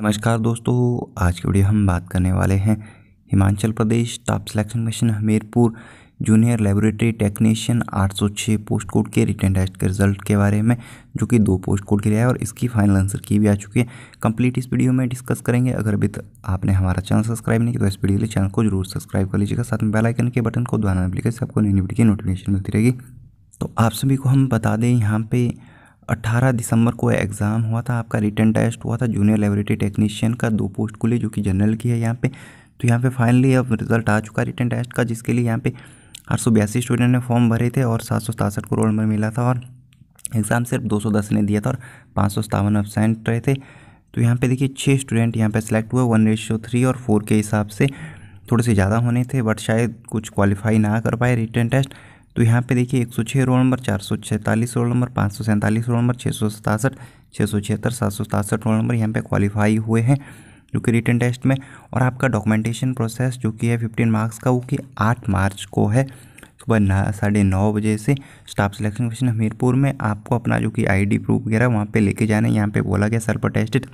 नमस्कार दोस्तों आज की वीडियो हम बात करने वाले हैं Himachal Pradesh top selection mission Hamirpur junior laboratory technician 806 post code के रिटर्न टेस्ट के रिजल्ट के बारे में जो कि दो पोस्ट कोड के लिए है और इसकी फाइनल आंसर की भी आ चुकी है कंप्लीट इस वीडियो में डिस्कस करेंगे अगर अभी आपने हमारा चैनल सब्सक्राइब नहीं किया तो इस वीडियो के लिए चैनल को जरूर सब्सक्राइब कर लीजिएगा साथ में बेलाइकन के बटन को दबाना मिलेगा इससे आपको नई वीडियो की नोटिफिकेशन मिलती रहेगी तो आप सभी को हम बता दें यहाँ पर 18 दिसंबर को एग्ज़ाम हुआ था आपका रिटर्न टेस्ट हुआ था जूनियर लेबोरेटरी टेक्नीशियन का दो पोस्ट खुली जो कि जनरल की है यहाँ पे तो यहाँ पे फाइनली अब रिजल्ट आ चुका रिटर्न टेस्ट का जिसके लिए यहाँ पे आठ स्टूडेंट ने फॉर्म भरे थे और सात करोड़ नंबर मिला था और एग्ज़ाम सिर्फ दो ने दिया था और पाँच एबसेंट रहे थे तो यहाँ पर देखिए छः स्टूडेंट यहाँ पर सेलेक्ट हुए वन थ्री और फोर के हिसाब से थोड़े से ज़्यादा होने थे बट शायद कुछ क्वालिफाई ना कर पाए रिटर्न टेस्ट तो यहाँ पे देखिए एक सौ छः रोल नंबर चार सौ छैंतालीस रोल नंबर पाँच सौ सैंतालीस रोल नंबर छः सौ सतासठ छः सौ छिहत्तर सात सौ सतासठ रोल नंबर यहाँ पे क्वालिफाई हुए हैं जो कि रिटर्न टेस्ट में और आपका डॉक्यूमेंटेशन प्रोसेस जो कि है फिफ्टीन मार्क्स का वो कि आठ मार्च को है सुबह ना साढ़े नौ बजे से स्टाफ सिलेक्शन कमीशन हमीरपुर में आपको अपना जो कि आईडी प्रूफ वगैरह वहाँ पे लेके जाना है यहाँ पे बोला गया सर पर टेस्टेड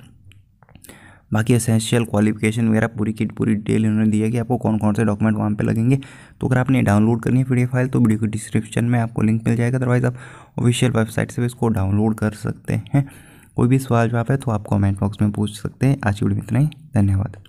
बाकी एसेंशियल क्वालिफिकेशन वगैरह पूरी की पूरी डिटेल इन्होंने दी है कि आपको कौन कौन से डॉक्यूमेंट वहाँ पे लगेंगे तो अगर आपने डाउनलोड करनी है पी फाइल तो वीडियो की डिस्क्रिप्शन में आपको लिंक मिल जाएगा अदरवाइज़ आप ऑफिशियल वेबसाइट से भी इसको डाउनलोड कर सकते हैं कोई भी सवाल जवाब है तो आप कॉमेंट बॉक्स में पूछ सकते हैं आज की वीडियो में इतना ही धन्यवाद